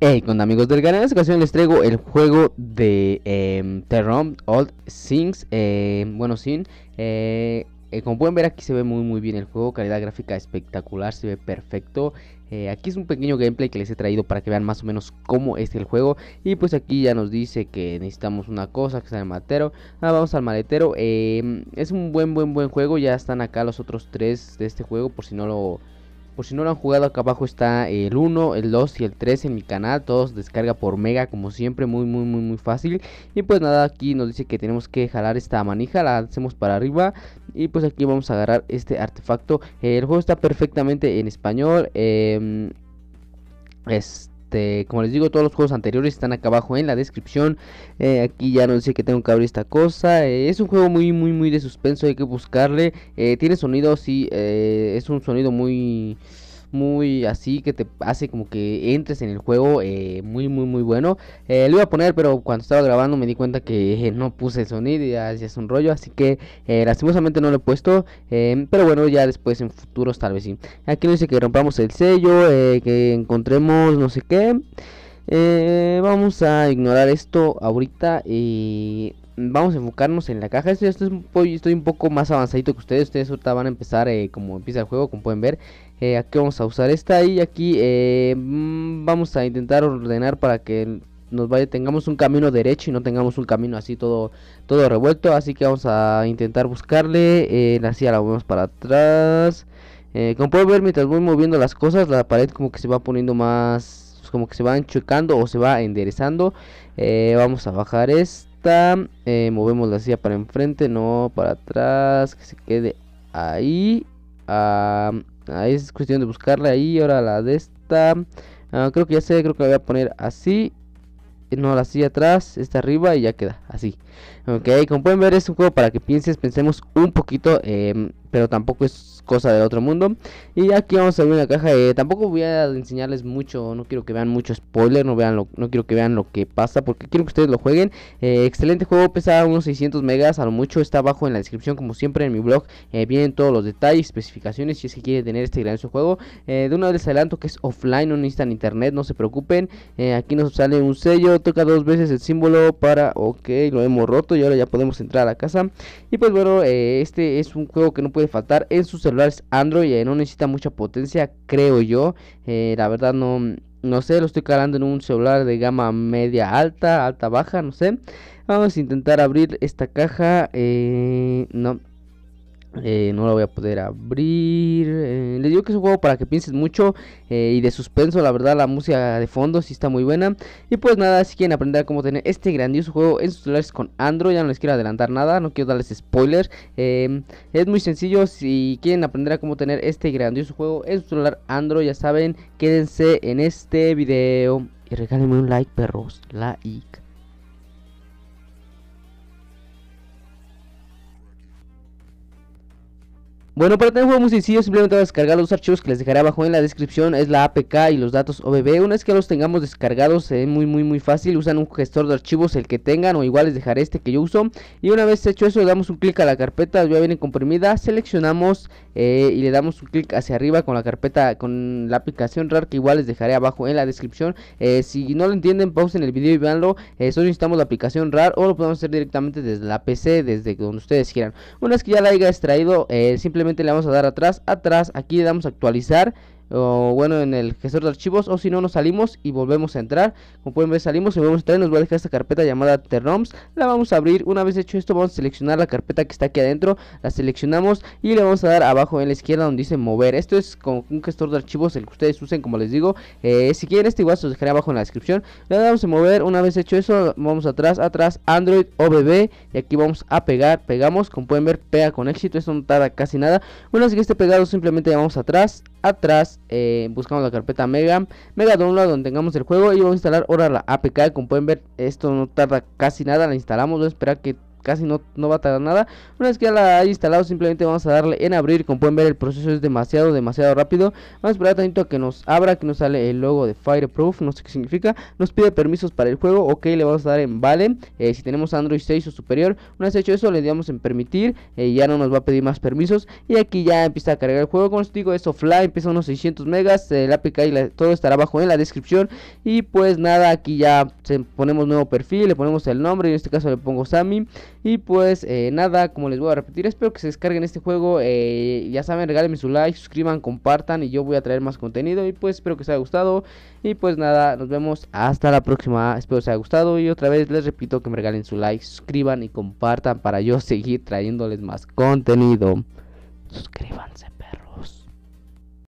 Hey, con amigos del canal, en esta ocasión les traigo el juego de eh, em, Old Things, em, bueno, sin, eh, eh, como pueden ver aquí se ve muy muy bien el juego, calidad gráfica espectacular, se ve perfecto, eh, aquí es un pequeño gameplay que les he traído para que vean más o menos cómo es el juego, y pues aquí ya nos dice que necesitamos una cosa, que sea el maletero, Ahora vamos al maletero, em, es un buen buen buen juego, ya están acá los otros tres de este juego, por si no lo por si no lo han jugado, acá abajo está el 1, el 2 y el 3 en mi canal. Todos descarga por mega, como siempre, muy, muy, muy, muy fácil. Y pues nada, aquí nos dice que tenemos que jalar esta manija, la hacemos para arriba. Y pues aquí vamos a agarrar este artefacto. el juego está perfectamente en español. Em, este, como les digo, todos los juegos anteriores están acá abajo en la descripción. Eh, aquí ya no sé que tengo que abrir esta cosa. Eh, es un juego muy, muy, muy de suspenso. Hay que buscarle. Eh, tiene sonido, sí. es un sonido muy muy así que te hace como que entres en el juego eh, muy muy muy bueno eh, lo iba a poner pero cuando estaba grabando me di cuenta que eh, no puse el sonido y ya, es un rollo así que lastimosamente no lo he puesto pero bueno ya después en futuros tal vez sí aquí no dice que rompamos el sello que encontremos no sé qué eh, vamos a ignorar esto ahorita y vamos a enfocarnos en la caja. Esto, estoy un poco más avanzadito que ustedes. Ustedes ahorita van a empezar eh, como empieza el juego, como pueden ver. Eh, aquí vamos a usar esta y aquí eh, mm, vamos a intentar ordenar para que nos vaya, tengamos un camino derecho y no tengamos un camino así todo, todo revuelto. Así que vamos a intentar buscarle. la silla la vamos para atrás. como pueden ver, mientras voy moviendo las cosas, la pared como que se va poniendo más pues, como que se van chocando o se va enderezando. Eh, vamos a bajar esta. Eh, movemos la silla para enfrente, no para atrás. Que se quede ahí. Ah, ahí es cuestión de buscarla ahí. Ahora la de esta. Ah, creo que ya sé, creo que la voy a poner así no la silla atrás, está arriba y ya queda así. Ok, como pueden ver es un juego para que pienses, pensemos un poquito, em, pero tampoco es cosa de otro mundo. Y aquí vamos a ver una caja, eh, tampoco voy a enseñarles mucho, no quiero que vean mucho spoiler, no, vean lo, no quiero que vean lo que pasa, porque quiero que ustedes lo jueguen. Eh, excelente juego, pesa unos 600 megas, a lo mucho está abajo en la descripción, como siempre en mi blog, eh, vienen todos los detalles, especificaciones, si es que quieren tener este gran juego. de una vez adelanto que es offline, no necesitan internet, no se preocupen. aquí nos sale un sello toca dos veces el símbolo para, ok, lo hemos roto y ahora ya podemos entrar a la casa. Y pues bueno, eh, este es un juego que no puede faltar en sus celulares Android, eh, no necesita mucha potencia, creo yo. Eh, la verdad no, no sé, lo estoy calando en un celular de gama media alta, alta baja, no sé. Vamos a intentar abrir esta caja. no, eh, no lo voy a poder abrir. Eh, les digo que es un juego para que piensen mucho eh, y de suspenso. La verdad, la música de fondo sí está muy buena. Y pues nada, si quieren aprender cómo tener este grandioso juego en sus celulares con Android, ya no les quiero adelantar nada, no quiero darles spoilers. Em, es muy sencillo. Si quieren aprender a cómo tener este grandioso juego en su celular Android, ya saben, quédense en este video y regálenme un like, perros. Like. Bueno, para tener un juego muy sencillo, simplemente voy a descargar los archivos que les dejaré abajo en la descripción, es la APK y los datos OBB. Una vez que los tengamos descargados, es muy muy muy fácil, usan un gestor de archivos el que tengan o igual les dejaré este que yo uso. Y una vez hecho eso, le damos un clic a la carpeta, ya viene comprimida, seleccionamos eh, y le damos un clic hacia arriba con la carpeta, con la aplicación RAR que igual les dejaré abajo en la descripción. Eh, si no lo entienden, pausen el video y veanlo, eh, solo necesitamos la aplicación RAR o lo podemos hacer directamente desde la PC, desde donde ustedes quieran. Una vez que ya la haya extraído, simplemente le vamos a dar atrás, atrás, aquí le damos actualizar o bueno en el gestor de archivos o si no nos salimos y volvemos a entrar como pueden ver salimos y volvemos a entrar nos va a dejar esta carpeta llamada terroms la vamos a abrir una vez hecho esto vamos a seleccionar la carpeta que está aquí adentro la seleccionamos y le vamos a dar abajo en la izquierda donde dice mover esto es como un gestor de archivos el que ustedes usen como les digo eh, si quieren este igual se los dejaré abajo en la descripción le damos a mover una vez hecho eso vamos atrás atrás android OBB y aquí vamos a pegar pegamos como pueden ver pega con éxito esto no tarda casi nada bueno así que esté pegado simplemente vamos atrás atrás eh, buscamos la carpeta Mega, Mega Download donde tengamos el juego y vamos a instalar ahora la APK, como pueden ver esto no tarda casi nada, la instalamos, voy a esperar que casi no, no va a tardar nada. Una vez que ya la haya instalado, simplemente vamos a darle en abrir. Como pueden ver, el proceso es demasiado, demasiado rápido. Vamos a esperar tantito a que nos abra, que nos sale el logo de Fireproof, no sé qué significa. Nos pide permisos para el juego, ok, le vamos a dar en vale. Eh, si tenemos Android 6 o superior, una vez hecho eso, le damos en permitir. Eh, ya no nos va a pedir más permisos. Y aquí ya empieza a cargar el juego. Como les digo, es offline, empieza unos 600 megas. Eh, el APK y todo estará abajo en la descripción. Y pues nada, aquí ya ponemos nuevo perfil, le ponemos el nombre. en este caso le pongo Sami y pues eh, nada, como les voy a repetir, espero que se descarguen este juego. Eh, ya saben, regálenme su like, suscriban, compartan y yo voy a traer más contenido. Y pues espero que se haya gustado. Y pues nada, nos vemos hasta la próxima. Espero que les haya gustado. Y otra vez les repito que me regalen su like, suscriban y compartan para yo seguir trayéndoles más contenido. Suscríbanse.